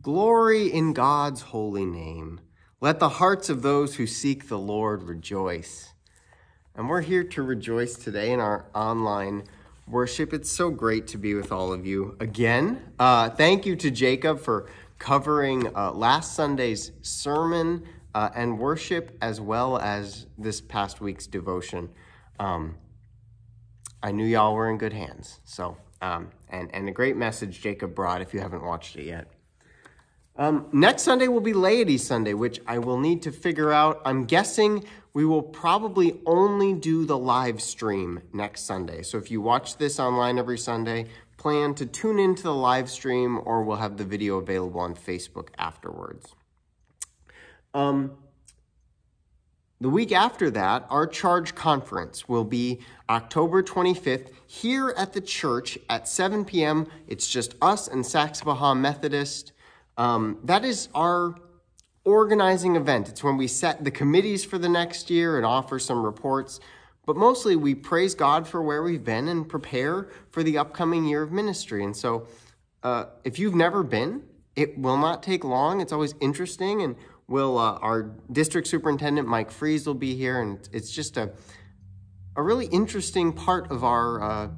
Glory in God's holy name. Let the hearts of those who seek the Lord rejoice. And we're here to rejoice today in our online worship. It's so great to be with all of you again. Uh, thank you to Jacob for covering uh, last Sunday's sermon uh, and worship as well as this past week's devotion. Um, I knew y'all were in good hands. So, um, and, and a great message Jacob brought if you haven't watched it yet. Um, next Sunday will be Laity Sunday, which I will need to figure out. I'm guessing we will probably only do the live stream next Sunday. So if you watch this online every Sunday, plan to tune into the live stream or we'll have the video available on Facebook afterwards. Um, the week after that, our charge conference will be October 25th here at the church at 7 p.m. It's just us and Saxe Baha Methodist. Um, that is our organizing event. It's when we set the committees for the next year and offer some reports. But mostly we praise God for where we've been and prepare for the upcoming year of ministry. And so uh, if you've never been, it will not take long. It's always interesting. And will uh, our district superintendent, Mike Fries, will be here. And it's just a, a really interesting part of our uh,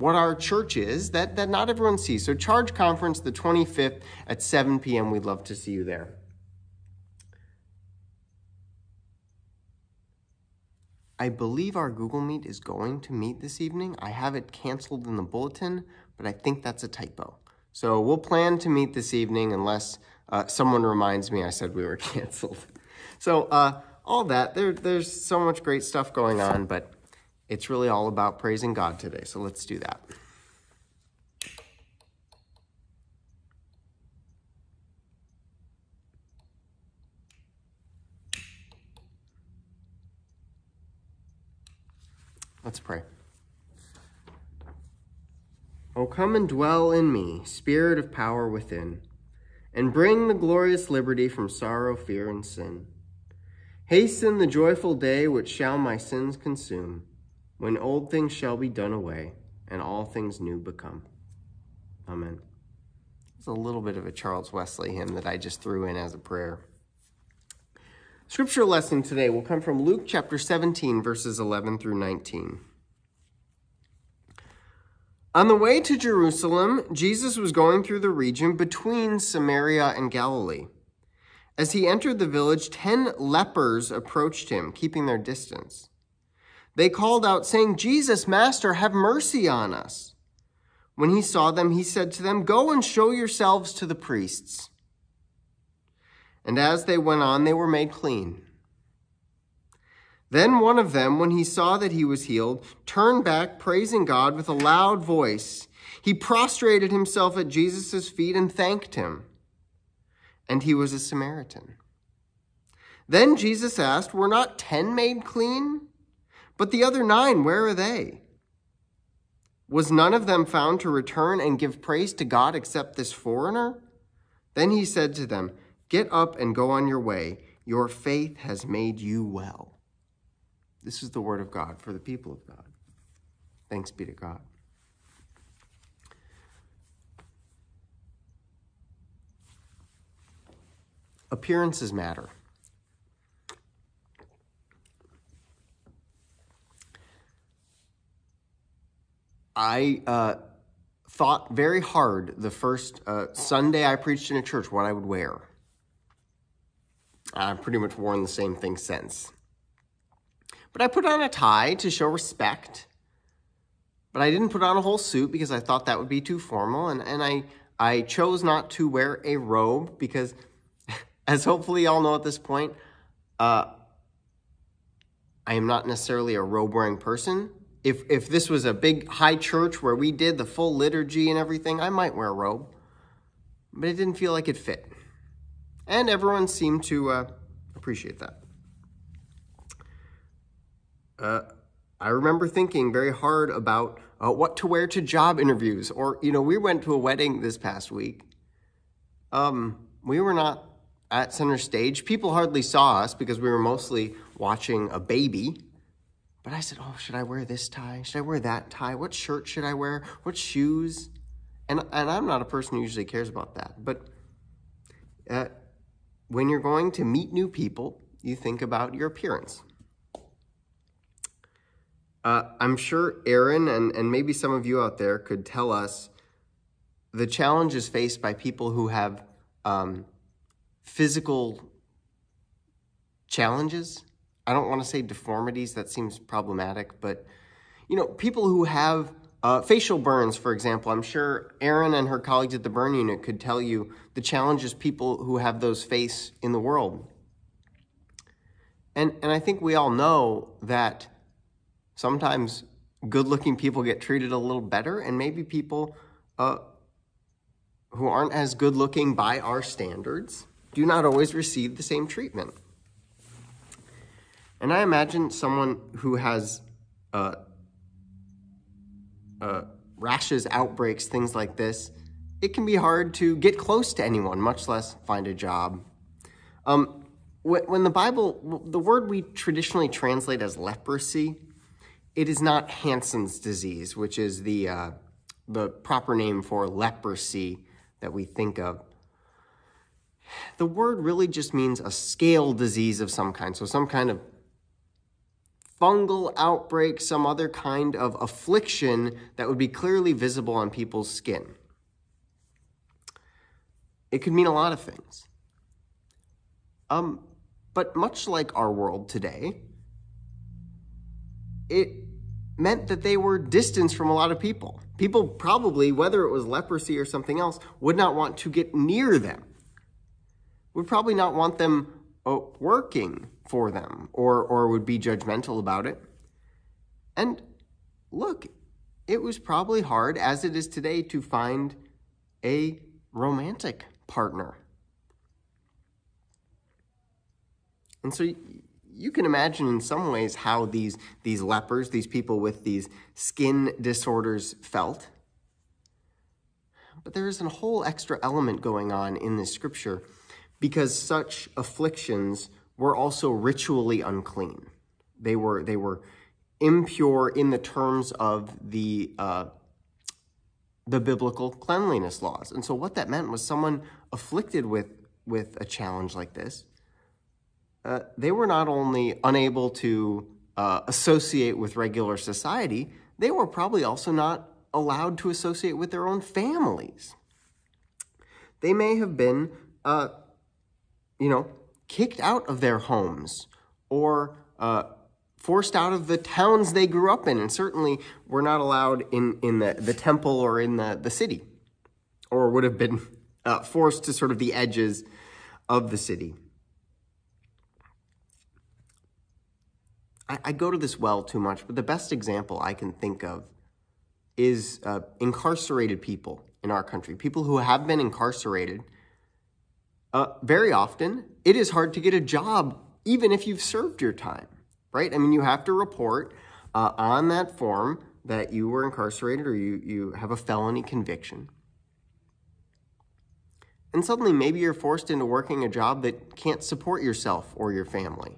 what our church is that, that not everyone sees. So Charge Conference the 25th at 7 p.m. We'd love to see you there. I believe our Google Meet is going to meet this evening. I have it canceled in the bulletin, but I think that's a typo. So we'll plan to meet this evening unless uh, someone reminds me I said we were canceled. So uh, all that, there, there's so much great stuff going on, but it's really all about praising God today, so let's do that. Let's pray. Oh, come and dwell in me, spirit of power within, and bring the glorious liberty from sorrow, fear, and sin. Hasten the joyful day which shall my sins consume when old things shall be done away, and all things new become. Amen. It's a little bit of a Charles Wesley hymn that I just threw in as a prayer. Scripture lesson today will come from Luke chapter 17, verses 11 through 19. On the way to Jerusalem, Jesus was going through the region between Samaria and Galilee. As he entered the village, ten lepers approached him, keeping their distance. They called out, saying, Jesus, Master, have mercy on us. When he saw them, he said to them, Go and show yourselves to the priests. And as they went on, they were made clean. Then one of them, when he saw that he was healed, turned back, praising God with a loud voice. He prostrated himself at Jesus' feet and thanked him. And he was a Samaritan. Then Jesus asked, Were not ten made clean? But the other nine, where are they? Was none of them found to return and give praise to God except this foreigner? Then he said to them, Get up and go on your way. Your faith has made you well. This is the word of God for the people of God. Thanks be to God. Appearances matter. I uh, thought very hard the first uh, Sunday I preached in a church what I would wear. I've pretty much worn the same thing since. But I put on a tie to show respect. But I didn't put on a whole suit because I thought that would be too formal. And, and I, I chose not to wear a robe because, as hopefully y'all know at this point, uh, I am not necessarily a robe wearing person, if if this was a big high church where we did the full liturgy and everything, I might wear a robe. But it didn't feel like it fit. And everyone seemed to uh, appreciate that. Uh, I remember thinking very hard about uh, what to wear to job interviews. Or, you know, we went to a wedding this past week. Um, we were not at center stage. People hardly saw us because we were mostly watching a baby but I said, oh, should I wear this tie? Should I wear that tie? What shirt should I wear? What shoes? And, and I'm not a person who usually cares about that. But uh, when you're going to meet new people, you think about your appearance. Uh, I'm sure Aaron and, and maybe some of you out there could tell us the challenges faced by people who have um, physical challenges I don't want to say deformities, that seems problematic, but you know, people who have uh, facial burns, for example, I'm sure Erin and her colleagues at the burn unit could tell you the challenges people who have those face in the world. And, and I think we all know that sometimes good looking people get treated a little better, and maybe people uh, who aren't as good looking by our standards do not always receive the same treatment. And I imagine someone who has uh, uh, rashes, outbreaks, things like this, it can be hard to get close to anyone, much less find a job. Um, when the Bible, the word we traditionally translate as leprosy, it is not Hansen's disease, which is the, uh, the proper name for leprosy that we think of. The word really just means a scale disease of some kind, so some kind of fungal outbreak, some other kind of affliction that would be clearly visible on people's skin. It could mean a lot of things. Um, but much like our world today, it meant that they were distanced from a lot of people. People probably, whether it was leprosy or something else, would not want to get near them, would probably not want them uh, working for them or, or would be judgmental about it. And look, it was probably hard, as it is today, to find a romantic partner. And so you can imagine in some ways how these, these lepers, these people with these skin disorders felt. But there is a whole extra element going on in this scripture because such afflictions were also ritually unclean. They were, they were impure in the terms of the, uh, the biblical cleanliness laws. And so what that meant was someone afflicted with, with a challenge like this, uh, they were not only unable to uh, associate with regular society, they were probably also not allowed to associate with their own families. They may have been uh, you know, kicked out of their homes or uh, forced out of the towns they grew up in, and certainly were not allowed in, in the, the temple or in the, the city, or would have been uh, forced to sort of the edges of the city. I, I, go to this well too much, but the best example I can think of is uh, incarcerated people in our country, people who have been incarcerated uh, very often, it is hard to get a job even if you've served your time, right? I mean, you have to report uh, on that form that you were incarcerated or you, you have a felony conviction. And suddenly, maybe you're forced into working a job that can't support yourself or your family.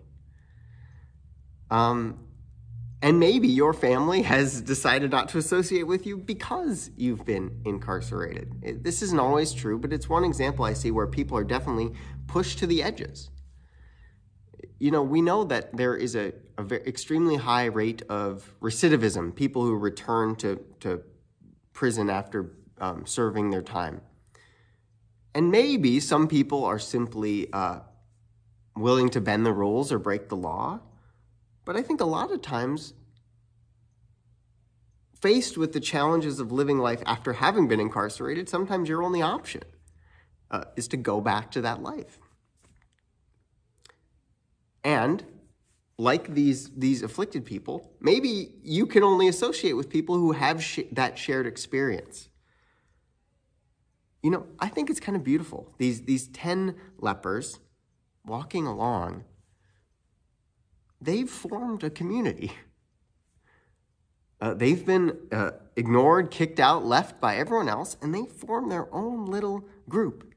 Um, and maybe your family has decided not to associate with you because you've been incarcerated. It, this isn't always true, but it's one example I see where people are definitely pushed to the edges. You know, we know that there is a, a very, extremely high rate of recidivism, people who return to, to prison after um, serving their time. And maybe some people are simply uh, willing to bend the rules or break the law but I think a lot of times, faced with the challenges of living life after having been incarcerated, sometimes your only option uh, is to go back to that life. And like these, these afflicted people, maybe you can only associate with people who have sh that shared experience. You know, I think it's kind of beautiful. These, these 10 lepers walking along they've formed a community. Uh, they've been uh, ignored, kicked out, left by everyone else, and they form their own little group.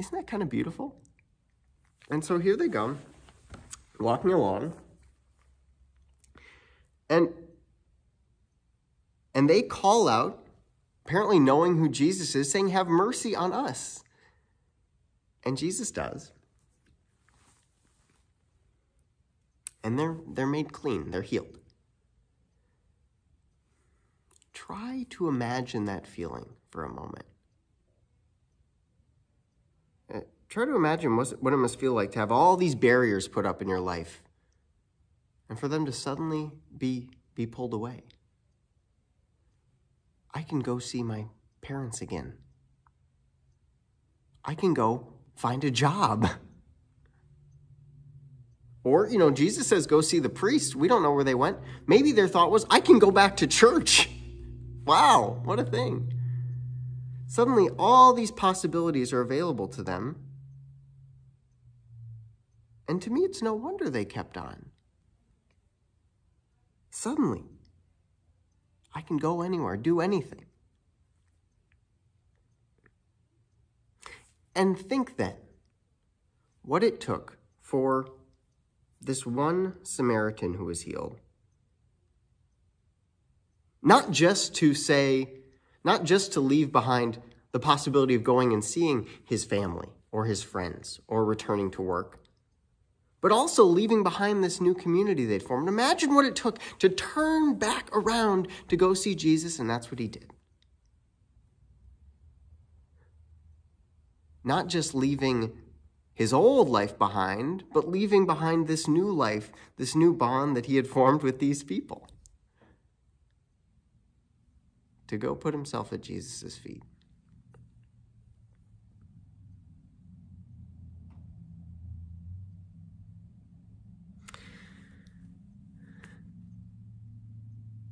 Isn't that kind of beautiful? And so here they go, walking along. And, and they call out, apparently knowing who Jesus is, saying, Have mercy on us. And Jesus does. and they're they're made clean, they're healed. Try to imagine that feeling for a moment. Uh, try to imagine what it must feel like to have all these barriers put up in your life and for them to suddenly be be pulled away. I can go see my parents again. I can go find a job. Or, you know, Jesus says, go see the priest. We don't know where they went. Maybe their thought was, I can go back to church. Wow, what a thing. Suddenly, all these possibilities are available to them. And to me, it's no wonder they kept on. Suddenly, I can go anywhere, do anything. And think then what it took for this one Samaritan who was healed. Not just to say, not just to leave behind the possibility of going and seeing his family or his friends or returning to work, but also leaving behind this new community they'd formed. Imagine what it took to turn back around to go see Jesus, and that's what he did. Not just leaving his old life behind, but leaving behind this new life, this new bond that he had formed with these people to go put himself at Jesus' feet.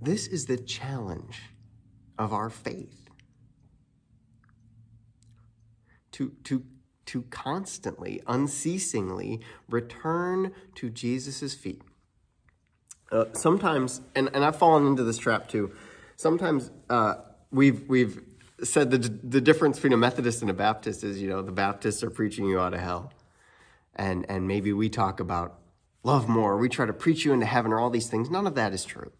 This is the challenge of our faith to, to to constantly, unceasingly return to Jesus' feet. Uh, sometimes, and, and I've fallen into this trap too, sometimes uh, we've, we've said the, the difference between a Methodist and a Baptist is, you know, the Baptists are preaching you out of hell. And, and maybe we talk about love more, we try to preach you into heaven or all these things. None of that is true.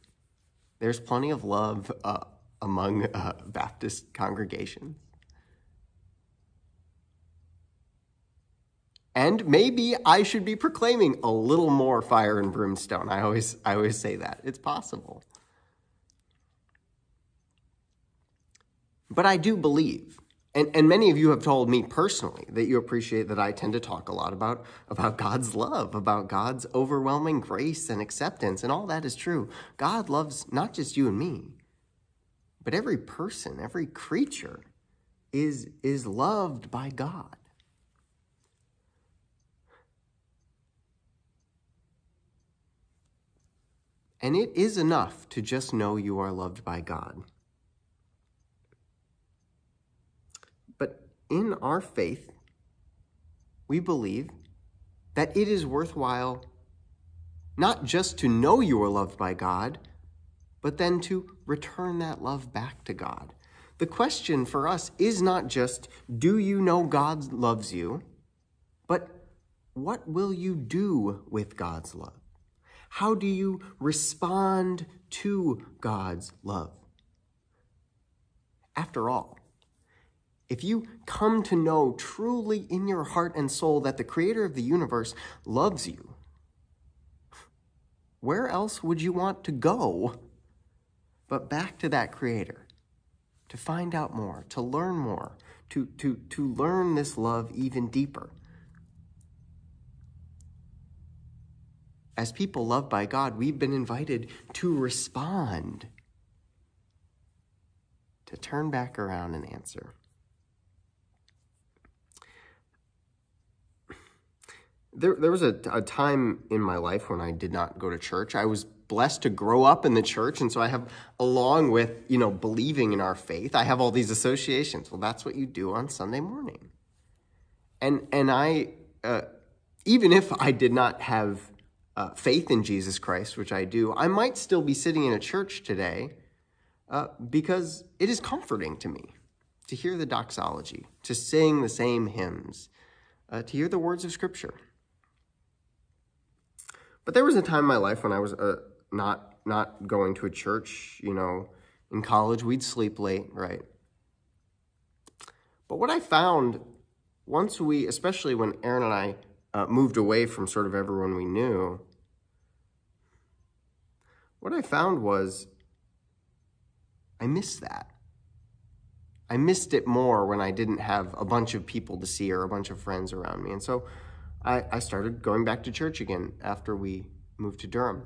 There's plenty of love uh, among uh, Baptist congregations. And maybe I should be proclaiming a little more fire and brimstone. I always, I always say that. It's possible. But I do believe, and, and many of you have told me personally that you appreciate that I tend to talk a lot about, about God's love, about God's overwhelming grace and acceptance, and all that is true. God loves not just you and me, but every person, every creature is, is loved by God. And it is enough to just know you are loved by God. But in our faith, we believe that it is worthwhile not just to know you are loved by God, but then to return that love back to God. The question for us is not just, do you know God loves you, but what will you do with God's love? How do you respond to God's love? After all, if you come to know truly in your heart and soul that the creator of the universe loves you, where else would you want to go but back to that creator to find out more, to learn more, to, to, to learn this love even deeper? as people loved by God, we've been invited to respond, to turn back around and answer. There, there was a, a time in my life when I did not go to church. I was blessed to grow up in the church, and so I have, along with, you know, believing in our faith, I have all these associations. Well, that's what you do on Sunday morning. And, and I, uh, even if I did not have uh, faith in Jesus Christ, which I do, I might still be sitting in a church today uh, because it is comforting to me to hear the doxology, to sing the same hymns, uh, to hear the words of Scripture. But there was a time in my life when I was uh, not not going to a church. You know, in college we'd sleep late, right? But what I found once we, especially when Aaron and I uh, moved away from sort of everyone we knew, what I found was I missed that. I missed it more when I didn't have a bunch of people to see or a bunch of friends around me. And so I, I started going back to church again after we moved to Durham.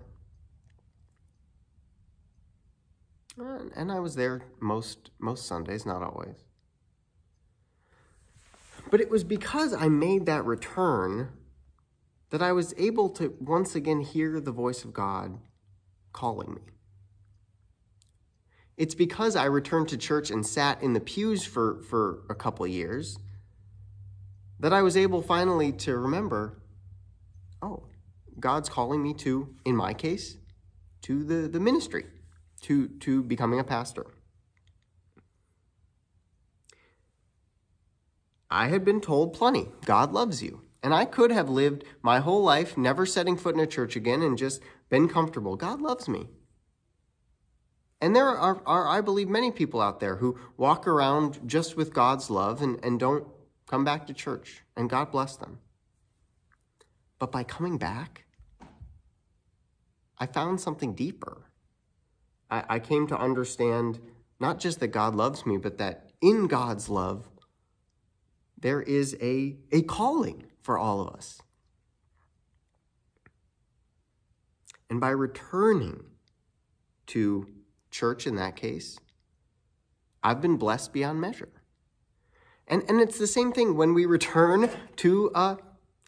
And I was there most most Sundays, not always. But it was because I made that return that I was able to once again hear the voice of God calling me. It's because I returned to church and sat in the pews for, for a couple years that I was able finally to remember oh, God's calling me to, in my case, to the, the ministry, to, to becoming a pastor. I had been told plenty God loves you. And I could have lived my whole life never setting foot in a church again and just been comfortable. God loves me. And there are, are, I believe, many people out there who walk around just with God's love and, and don't come back to church. And God bless them. But by coming back, I found something deeper. I, I came to understand not just that God loves me, but that in God's love, there is a, a calling for all of us. And by returning to church in that case, I've been blessed beyond measure. And, and it's the same thing when we return to uh,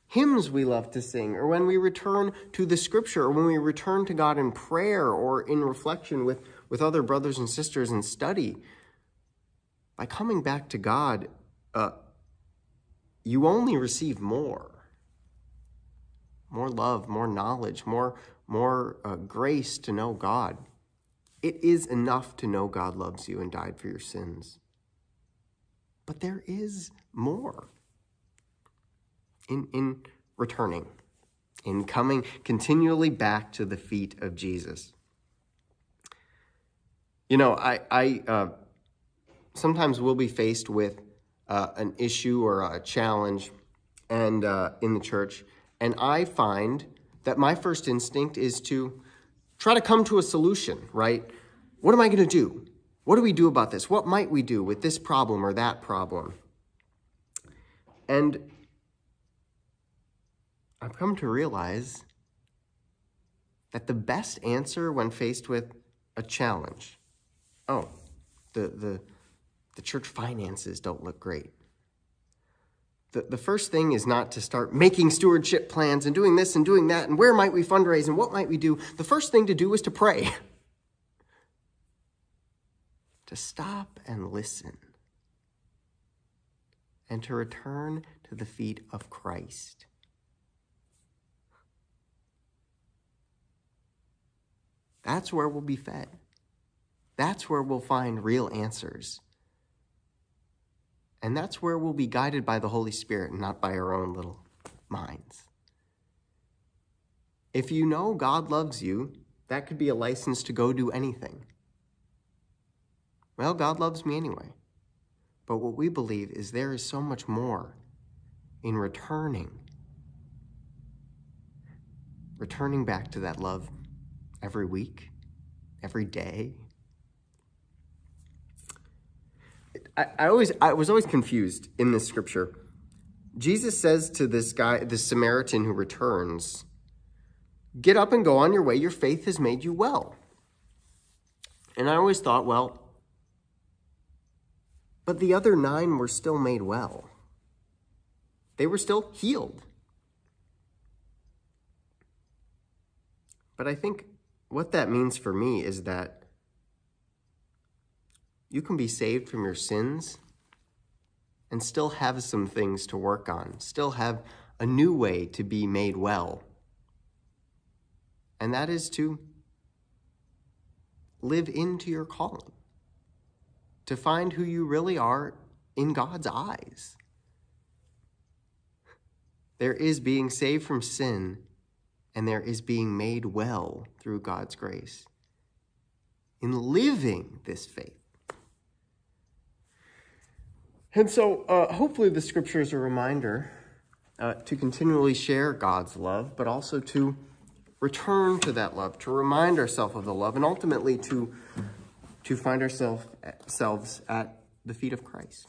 hymns we love to sing, or when we return to the scripture, or when we return to God in prayer or in reflection with, with other brothers and sisters in study. By coming back to God, uh, you only receive more more love, more knowledge, more, more uh, grace to know God. It is enough to know God loves you and died for your sins. But there is more in, in returning, in coming continually back to the feet of Jesus. You know, I, I uh, sometimes will be faced with uh, an issue or a challenge and uh, in the church, and I find that my first instinct is to try to come to a solution, right? What am I going to do? What do we do about this? What might we do with this problem or that problem? And I've come to realize that the best answer when faced with a challenge, oh, the, the, the church finances don't look great. The, the first thing is not to start making stewardship plans and doing this and doing that and where might we fundraise and what might we do. The first thing to do is to pray. to stop and listen and to return to the feet of Christ. That's where we'll be fed. That's where we'll find real answers and that's where we'll be guided by the Holy Spirit and not by our own little minds. If you know God loves you, that could be a license to go do anything. Well, God loves me anyway. But what we believe is there is so much more in returning, returning back to that love every week, every day, I, I always I was always confused in this scripture. Jesus says to this guy, the Samaritan who returns, get up and go on your way. Your faith has made you well. And I always thought, well, but the other nine were still made well. They were still healed. But I think what that means for me is that you can be saved from your sins and still have some things to work on, still have a new way to be made well. And that is to live into your calling, to find who you really are in God's eyes. There is being saved from sin, and there is being made well through God's grace. In living this faith, and so uh, hopefully the scripture is a reminder uh, to continually share God's love, but also to return to that love, to remind ourselves of the love, and ultimately to, to find ourselves at the feet of Christ.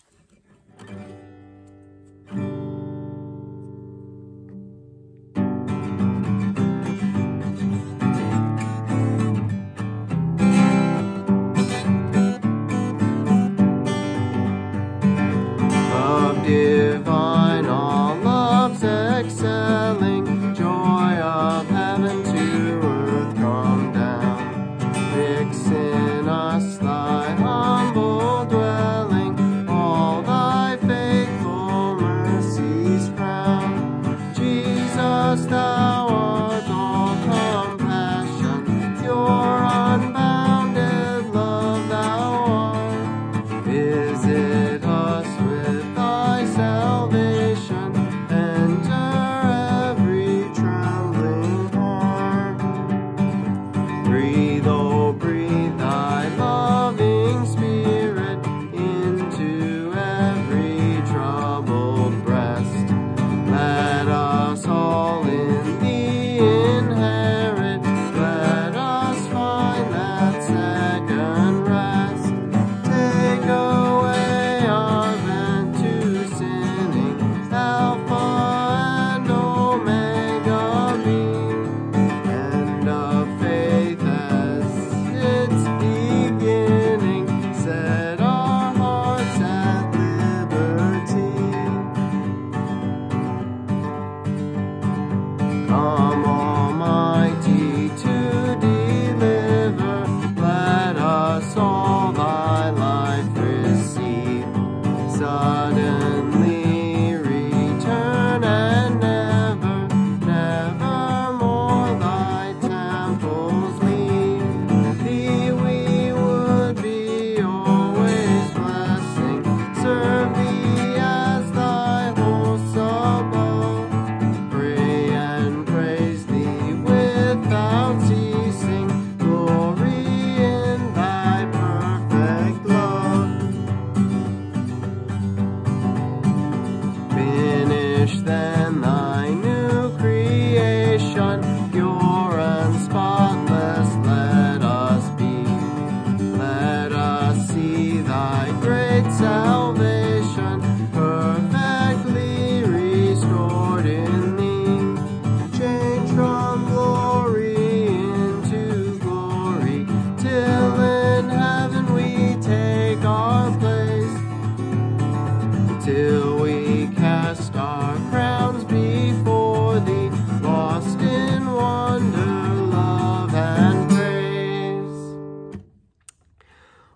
till we cast our crowns before thee, lost in wonder, love, and praise.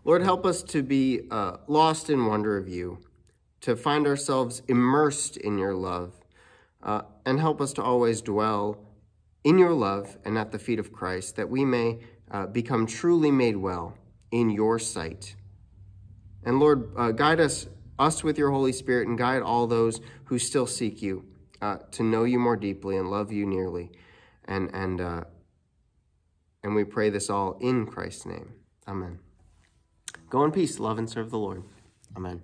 Lord, help us to be uh, lost in wonder of you, to find ourselves immersed in your love, uh, and help us to always dwell in your love and at the feet of Christ, that we may uh, become truly made well in your sight. And Lord, uh, guide us us with your Holy Spirit and guide all those who still seek you uh, to know you more deeply and love you nearly. And, and, uh, and we pray this all in Christ's name. Amen. Go in peace, love, and serve the Lord. Amen.